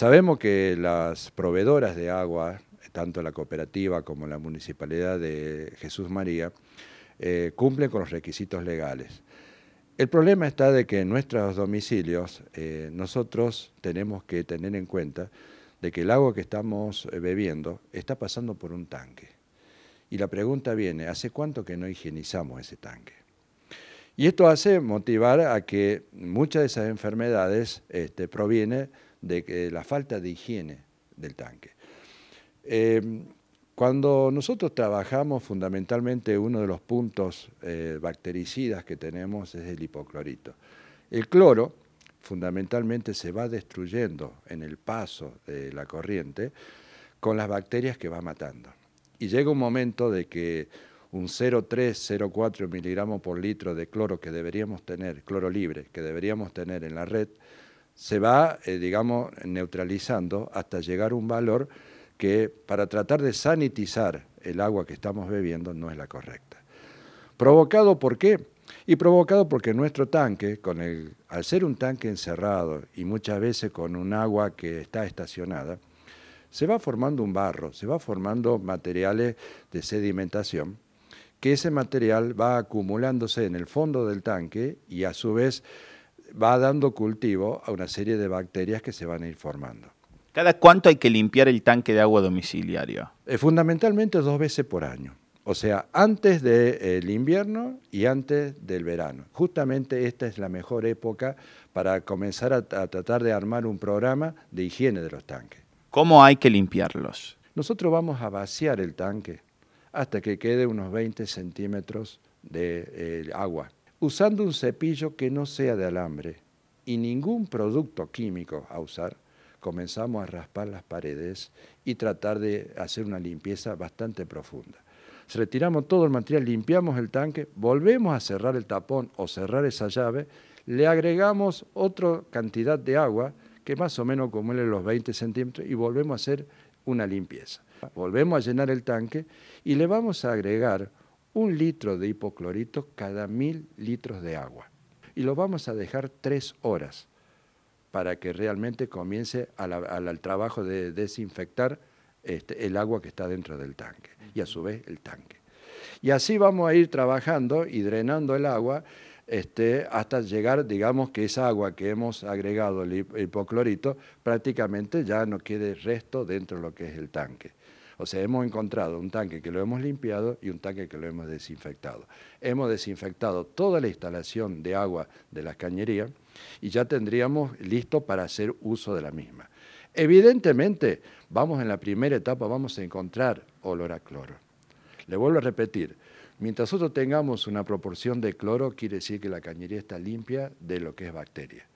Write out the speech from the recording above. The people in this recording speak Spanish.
Sabemos que las proveedoras de agua, tanto la cooperativa como la municipalidad de Jesús María, eh, cumplen con los requisitos legales. El problema está de que en nuestros domicilios eh, nosotros tenemos que tener en cuenta de que el agua que estamos eh, bebiendo está pasando por un tanque. Y la pregunta viene, ¿hace cuánto que no higienizamos ese tanque? Y esto hace motivar a que muchas de esas enfermedades este, provienen de, la falta de higiene del tanque. Em, cuando nosotros trabajamos, fundamentalmente uno de los puntos eh, bactericidas que tenemos es el hipoclorito. El cloro fundamentalmente se va destruyendo en el paso de la corriente con las bacterias que va matando. Y llega un momento de que un 0,3, 0,4 miligramos por litro de cloro que deberíamos tener, cloro libre, que deberíamos tener en la red, se va, eh, digamos, neutralizando hasta llegar a un valor que para tratar de sanitizar el agua que estamos bebiendo no es la correcta. ¿Provocado por qué? Y provocado porque nuestro tanque, al ser un tanque encerrado y muchas veces con un agua que está estacionada, se va formando un barro, se va formando materiales de sedimentación, que ese material va acumulándose en el fondo del tanque y a su vez va dando cultivo a una serie de bacterias que se van a ir formando. ¿Cada cuánto hay que limpiar el tanque de agua domiciliario? Eh, fundamentalmente dos veces por año. O sea, antes del invierno y antes del verano. Justamente esta es la mejor época para comenzar a, tratar de armar un programa de higiene de los tanques. ¿Cómo hay que limpiarlos? Nosotros vamos a vaciar el tanque hasta que quede unos 20 centímetros de eh, agua usando un cepillo que no sea de alambre y ningún producto químico a usar, comenzamos a raspar las paredes y tratar de hacer una limpieza bastante profunda. Retiramos todo el material, limpiamos el tanque, volvemos a cerrar el tapón o cerrar esa llave, le agregamos otra cantidad de agua que más o menos acumule los 20 centímetros y volvemos a hacer una limpieza. Volvemos a llenar el tanque y le vamos a agregar un litro de hipoclorito cada mil litros de agua. Y lo vamos a dejar tres horas para que realmente comience al, trabajo de desinfectar este, el agua que está dentro del tanque y a su vez el tanque. Y así vamos a ir trabajando y drenando el agua este, hasta llegar, digamos, que esa agua que hemos agregado, el hipoclorito, prácticamente ya no quede resto dentro de lo que es el tanque. O sea, hemos encontrado un tanque que lo hemos limpiado y un tanque que lo hemos desinfectado. Hemos desinfectado toda la instalación de agua de la cañería y ya tendríamos listo para hacer uso de la misma. Evidentemente, vamos en la primera etapa, vamos a encontrar olor a cloro. Le vuelvo a repetir, mientras nosotros tengamos una proporción de cloro, quiere decir que la cañería está limpia de lo que es bacteria.